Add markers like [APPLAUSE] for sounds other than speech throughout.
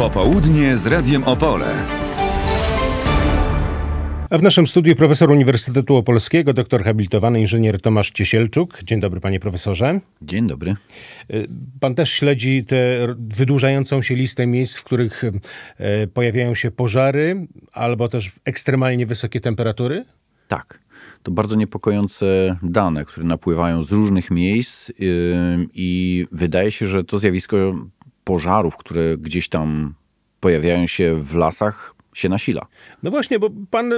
Popołudnie z Radiem Opole. A w naszym studiu profesor Uniwersytetu Opolskiego, doktor habilitowany inżynier Tomasz Ciesielczuk. Dzień dobry, panie profesorze. Dzień dobry. Y, pan też śledzi tę wydłużającą się listę miejsc, w których y, pojawiają się pożary albo też ekstremalnie wysokie temperatury? Tak. To bardzo niepokojące dane, które napływają z różnych miejsc, y, i wydaje się, że to zjawisko pożarów, które gdzieś tam pojawiają się w lasach, się nasila. No właśnie, bo pan y,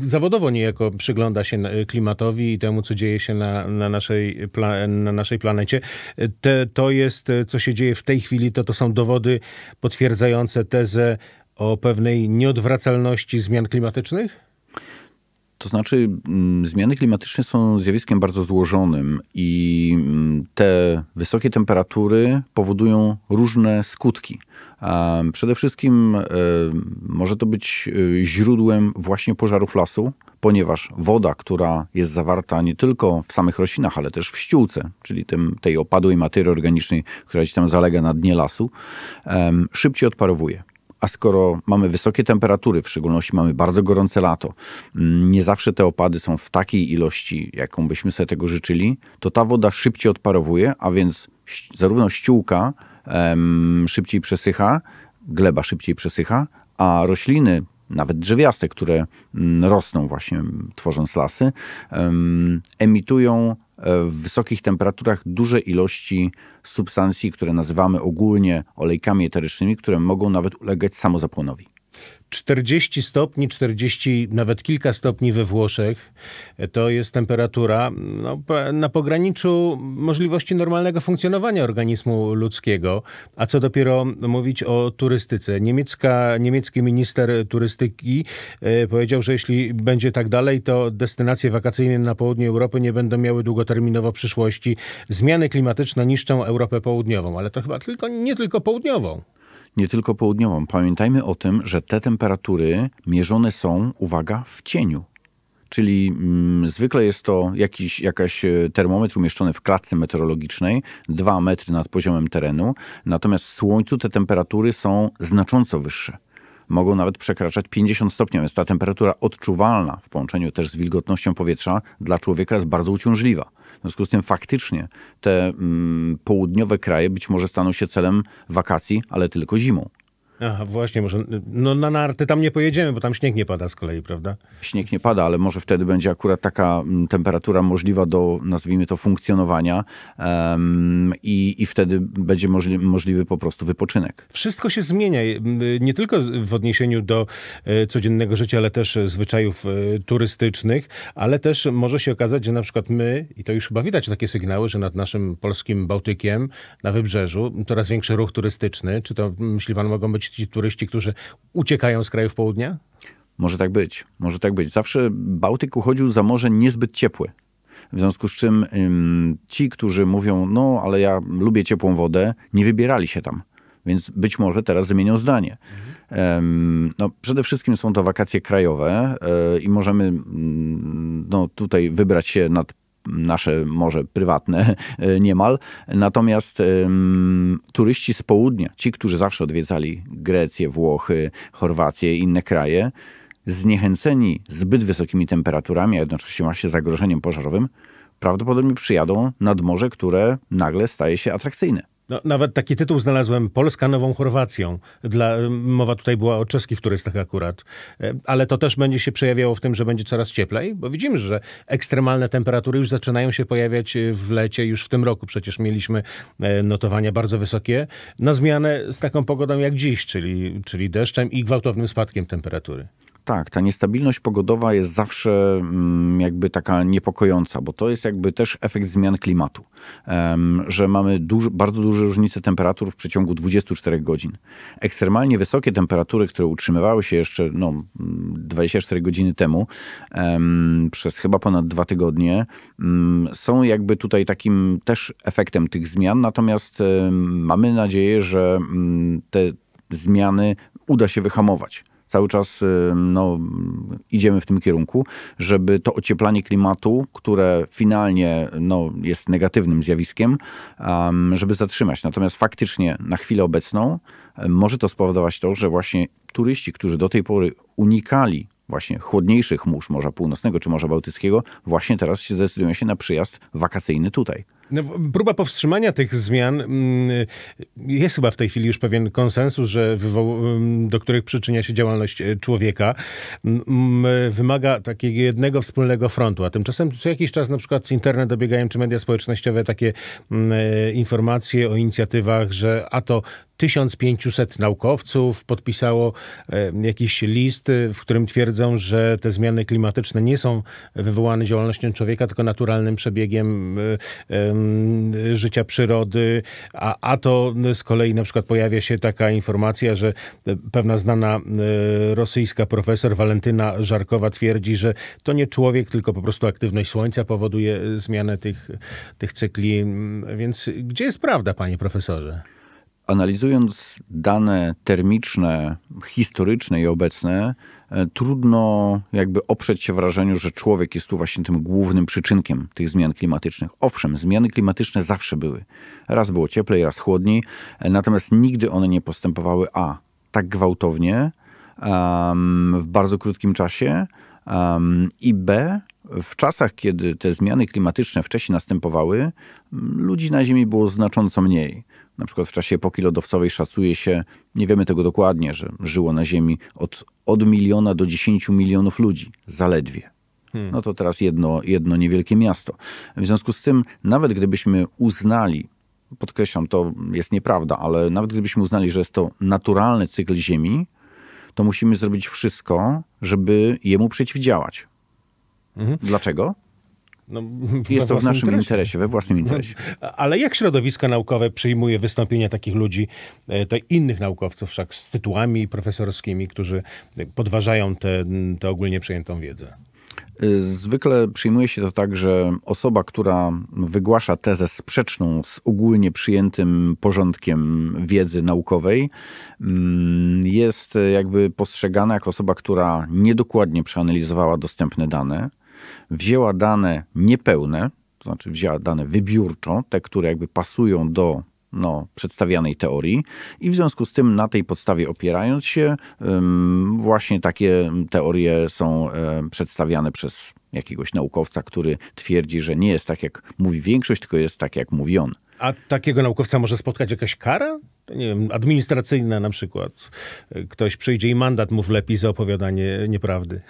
zawodowo niejako przygląda się y, klimatowi i temu, co dzieje się na, na, naszej, na naszej planecie. Te, to jest, y, co się dzieje w tej chwili, to, to są dowody potwierdzające tezę o pewnej nieodwracalności zmian klimatycznych? To znaczy, mm, zmiany klimatyczne są zjawiskiem bardzo złożonym i mm, te wysokie temperatury powodują różne skutki. Przede wszystkim e, może to być e, źródłem właśnie pożarów lasu, ponieważ woda, która jest zawarta nie tylko w samych roślinach, ale też w ściółce, czyli tym, tej opadłej materii organicznej, która gdzieś tam zalega na dnie lasu, szybciej odparowuje. A skoro mamy wysokie temperatury, w szczególności mamy bardzo gorące lato, mm, nie zawsze te opady są w takiej ilości, jaką byśmy sobie tego życzyli, to ta woda szybciej odparowuje, a więc zarówno ściółka em, szybciej przesycha, gleba szybciej przesycha, a rośliny, nawet drzewiaste, które mm, rosną właśnie tworząc lasy, em, emitują E, w wysokich temperaturach duże ilości substancji, które nazywamy ogólnie olejkami eterycznymi, które mogą nawet ulegać samozapłonowi. 40 stopni, 40 nawet kilka stopni we Włoszech to jest temperatura no, na pograniczu możliwości normalnego funkcjonowania organizmu ludzkiego. A co dopiero mówić o turystyce. Niemiecka, niemiecki minister turystyki e, powiedział, że jeśli będzie tak dalej, to destynacje wakacyjne na południu Europy nie będą miały długoterminowo przyszłości. Zmiany klimatyczne niszczą Europę Południową, ale to chyba tylko, nie tylko południową nie tylko południową. Pamiętajmy o tym, że te temperatury mierzone są, uwaga, w cieniu. Czyli mm, zwykle jest to jakiś jakaś e, termometr umieszczony w klatce meteorologicznej, dwa metry nad poziomem terenu, natomiast w słońcu te temperatury są znacząco wyższe mogą nawet przekraczać 50 stopni, więc ta temperatura odczuwalna w połączeniu też z wilgotnością powietrza dla człowieka jest bardzo uciążliwa. W związku z tym faktycznie te mm, południowe kraje być może staną się celem wakacji, ale tylko zimą. Aha, właśnie, może. No na narty tam nie pojedziemy, bo tam śnieg nie pada z kolei, prawda? Śnieg nie pada, ale może wtedy będzie akurat taka mm, temperatura możliwa do, nazwijmy to, funkcjonowania um, i, i wtedy będzie możli, możliwy po prostu wypoczynek. Wszystko się zmienia, nie tylko w odniesieniu do e, codziennego życia, ale też zwyczajów e, turystycznych, ale też może się okazać, że na przykład my, i to już chyba widać takie sygnały, że nad naszym polskim Bałtykiem, na wybrzeżu, coraz większy ruch turystyczny. Czy to, myśli pan, mogą być ci turyści, którzy uciekają z krajów południa? Może tak być, może tak być. Zawsze Bałtyk uchodził za morze niezbyt ciepłe. W związku z czym ym, ci, którzy mówią, no ale ja lubię ciepłą wodę, nie wybierali się tam. Więc być może teraz zmienią zdanie. Ym, no, przede wszystkim są to wakacje krajowe yy, i możemy yy, no, tutaj wybrać się nad nasze morze prywatne [LAUGHS] e, niemal. Natomiast turyści z południa, ci, którzy zawsze odwiedzali Grecję, Włochy, Chorwację i inne kraje, zniechęceni zbyt wysokimi temperaturami, a jednocześnie właśnie zagrożeniem pożarowym, prawdopodobnie przyjadą nad morze, które nagle staje się atrakcyjne. No, nawet taki tytuł znalazłem, Polska nową Chorwacją. Dla, mowa tutaj była o czeskich turystach akurat. E, ale to też będzie się przejawiało w tym, że będzie coraz cieplej, bo widzimy, że ekstremalne temperatury już zaczynają się pojawiać e, w lecie. Już w tym roku przecież mieliśmy e, notowania bardzo wysokie na zmianę z taką pogodą jak dziś, czyli, czyli deszczem i gwałtownym spadkiem temperatury tak, ta niestabilność pogodowa jest zawsze mm, jakby taka niepokojąca, bo to jest jakby też efekt zmian klimatu, że mamy duży, bardzo duże różnice temperatur w przeciągu 24 godzin. Ekstremalnie wysokie temperatury, które utrzymywały się jeszcze no, 24 godziny temu przez chyba ponad dwa tygodnie, mm, są jakby tutaj takim też efektem tych zmian, natomiast mamy nadzieję, że mm, te zmiany uda się wyhamować cały czas y, no, idziemy w tym kierunku, żeby to ocieplanie klimatu, które finalnie no, jest negatywnym zjawiskiem, żeby zatrzymać. Natomiast faktycznie na chwilę obecną może to spowodować to, że właśnie turyści, którzy do tej pory unikali właśnie chłodniejszych mórz Morza Północnego czy Morza Bałtyckiego, właśnie teraz się zdecydują się na przyjazd wakacyjny tutaj. No, próba powstrzymania tych zmian mm, jest chyba w tej chwili już pewien konsensus, że mm, do których przyczynia się działalność e, człowieka. Mm, wymaga takiego jednego wspólnego frontu, a tymczasem co jakiś czas na przykład internet dobiegają czy media społecznościowe takie e, informacje o inicjatywach, że a to 1500 naukowców podpisało e, jakiś list, w którym twierdzą, że te zmiany klimatyczne nie są wywołane działalnością człowieka, tylko naturalnym przebiegiem życia przyrody, a, a to z kolei na przykład pojawia się taka informacja, że pewna znana e, rosyjska profesor Walentyna Żarkowa twierdzi, że to nie człowiek, tylko po prostu aktywność słońca powoduje zmianę tych, tych cykli. Więc gdzie jest prawda, panie profesorze? analizując dane termiczne, historyczne i obecne, e, trudno jakby oprzeć się wrażeniu, że człowiek jest tu właśnie tym głównym przyczynkiem tych zmian klimatycznych. Owszem, zmiany klimatyczne zawsze były. Raz było cieplej, raz chłodniej, e, natomiast nigdy one nie postępowały a tak gwałtownie um, w bardzo krótkim czasie um, i b w czasach, kiedy te zmiany klimatyczne wcześniej następowały, ludzi na Ziemi było znacząco mniej. Na przykład w czasie epoki lodowcowej szacuje się, nie wiemy tego dokładnie, że żyło na Ziemi od, od miliona do dziesięciu milionów ludzi, zaledwie. Hmm. No to teraz jedno, jedno niewielkie miasto. W związku z tym, nawet gdybyśmy uznali, podkreślam, to jest nieprawda, ale nawet gdybyśmy uznali, że jest to naturalny cykl Ziemi, to musimy zrobić wszystko, żeby jemu przeciwdziałać. Mhm. Dlaczego? No, jest to w naszym interesie. we własnym no, interesie. No, ale jak środowiska naukowe przyjmuje wystąpienia takich ludzi, e, te innych naukowców wszak z tytułami profesorskimi, którzy podważają tę ogólnie przyjętą wiedzę? E, zwykle przyjmuje się to tak, że osoba, która wygłasza tezę sprzeczną z ogólnie przyjętym porządkiem wiedzy naukowej, mm, jest e, jakby postrzegana jako osoba, która niedokładnie przeanalizowała dostępne dane wzięła dane niepełne, to znaczy wzięła dane wybiórczo, te, które jakby pasują do no, przedstawianej teorii i w związku z tym na tej podstawie opierając się, właśnie takie teorie są e, przedstawiane przez jakiegoś naukowca, który twierdzi, że nie jest tak, jak mówi większość, tylko jest tak, jak mówi on. A takiego naukowca może spotkać jakaś kara? Nie wiem, administracyjna na przykład. Ktoś przyjdzie i mandat mu wlepi za opowiadanie nieprawdy.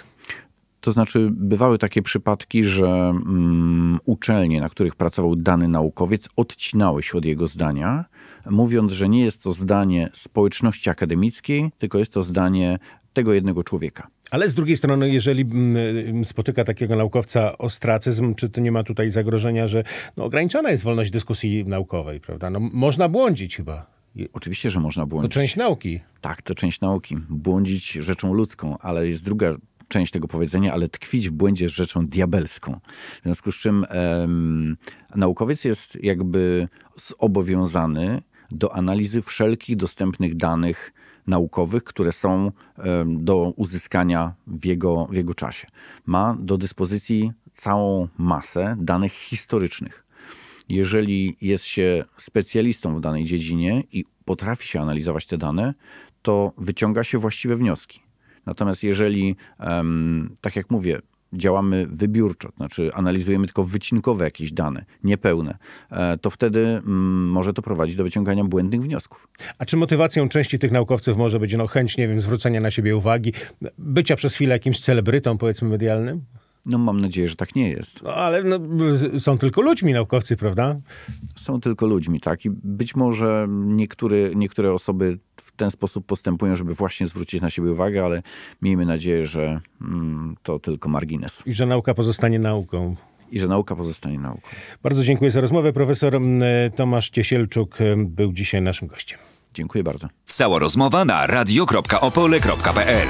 To znaczy, bywały takie przypadki, że mm, uczelnie, na których pracował dany naukowiec, odcinały się od jego zdania, mówiąc, że nie jest to zdanie społeczności akademickiej, tylko jest to zdanie tego jednego człowieka. Ale z drugiej strony, jeżeli mm, mm, spotyka takiego naukowca ostracyzm, czy to nie ma tutaj zagrożenia, że no, ograniczona jest wolność dyskusji naukowej, prawda? No, można błądzić chyba. Oczywiście, że można błądzić. To część nauki. Tak, to część nauki. Błądzić rzeczą ludzką, ale jest druga część tego powiedzenia, ale tkwić w błędzie jest rzeczą diabelską. W związku z czym em, naukowiec jest jakby zobowiązany do analizy wszelkich dostępnych danych naukowych, które są em, do uzyskania w jego, w jego czasie. Ma do dyspozycji całą masę danych historycznych. Jeżeli jest się specjalistą w danej dziedzinie i potrafi się analizować te dane, to wyciąga się właściwe wnioski. Natomiast jeżeli, tak jak mówię, działamy wybiórczo, to znaczy analizujemy tylko wycinkowe jakieś dane, niepełne, e, to wtedy mm, może to prowadzić do wyciągania błędnych wniosków. A czy motywacją części tych naukowców może być no, chęć, nie wiem, zwrócenia na siebie uwagi, bycia przez chwilę jakimś celebrytą, powiedzmy, medialnym? No mam nadzieję, że tak nie jest. No, ale no, są tylko ludźmi naukowcy, prawda? Są tylko ludźmi, tak. I być może niektóre, niektóre osoby ten sposób postępują, żeby właśnie zwrócić na siebie uwagę, ale miejmy nadzieję, że mm, to tylko margines. I że nauka pozostanie nauką i że nauka pozostanie nauką. Bardzo dziękuję za rozmowę. Profesor mm, Tomasz Ciesielczuk mm, był dzisiaj naszym gościem. Dziękuję bardzo. Cała rozmowa na radio.opole.pl